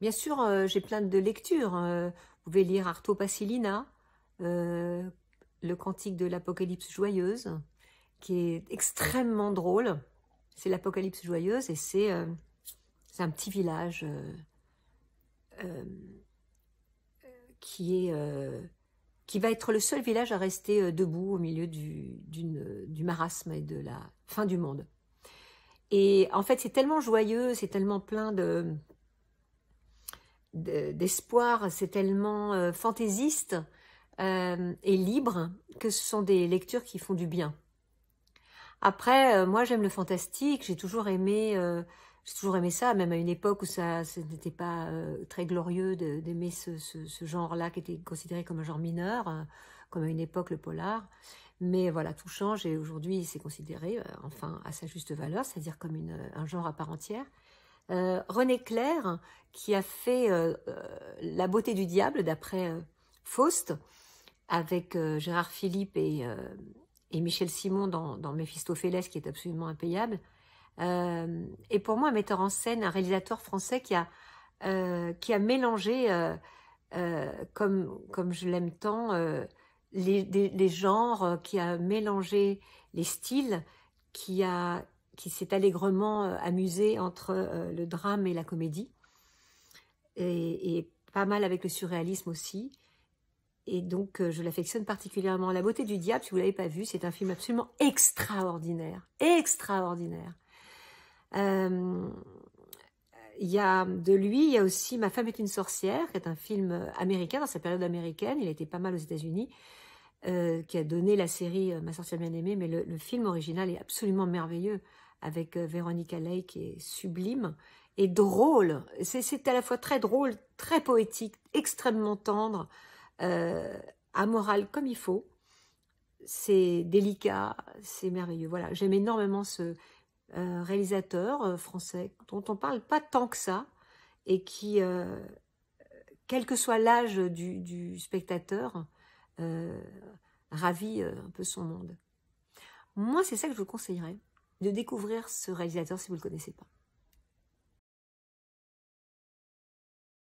Bien sûr, euh, j'ai plein de lectures. Euh. vous pouvez lire Arto Passilina, euh, le cantique de l'Apocalypse joyeuse, qui est extrêmement drôle. C'est l'Apocalypse joyeuse et c'est un petit village qui, est, qui va être le seul village à rester debout au milieu du, du marasme et de la fin du monde. Et en fait, c'est tellement joyeux, c'est tellement plein de, d'espoir, c'est tellement euh, fantaisiste euh, et libre que ce sont des lectures qui font du bien. Après, euh, moi j'aime le fantastique, j'ai toujours aimé, j'ai toujours aimé ça, même à une époque où ça, ce n'était pas très glorieux d'aimer ce, genre-là qui était considéré comme un genre mineur, hein, comme à une époque le polar. Mais voilà, tout change et aujourd'hui c'est considéré, enfin à sa juste valeur, c'est-à-dire comme un genre à part entière. Euh, René Clair, qui a fait euh, euh, La beauté du diable, d'après Faust, avec Gérard Philippe et, Michel Simon dans, Méphistophélès, qui est absolument impayable, et pour moi un metteur en scène, un réalisateur français qui a, qui a mélangé, comme, comme je l'aime tant, les, genres, qui a mélangé les styles, qui a, qui s'est allègrement euh, amusé entre euh, le drame et la comédie, et, pas mal avec le surréalisme aussi. Et donc, euh, je l'affectionne particulièrement. La beauté du diable, si vous ne l'avez pas vu, c'est un film absolument extraordinaire. Extraordinaire. il y a de lui, il y a aussi Ma femme est une sorcière, qui est un film américain, dans sa période américaine, il a été pas mal aux États-Unis, qui a donné la série Ma sorcière bien-aimée, mais le, le, film original est absolument merveilleux, avec euh, Véronique Lake qui est sublime et drôle. C'est à la fois très drôle, très poétique, extrêmement tendre, euh, amoral comme il faut. C'est délicat, c'est merveilleux. Voilà, j'aime énormément ce euh, réalisateur français dont on parle pas tant que ça et qui, quel que soit l'âge du, du, spectateur, ravit un peu son monde. Moi, c'est ça que je vous conseillerais de découvrir ce réalisateur si vous ne le connaissez pas.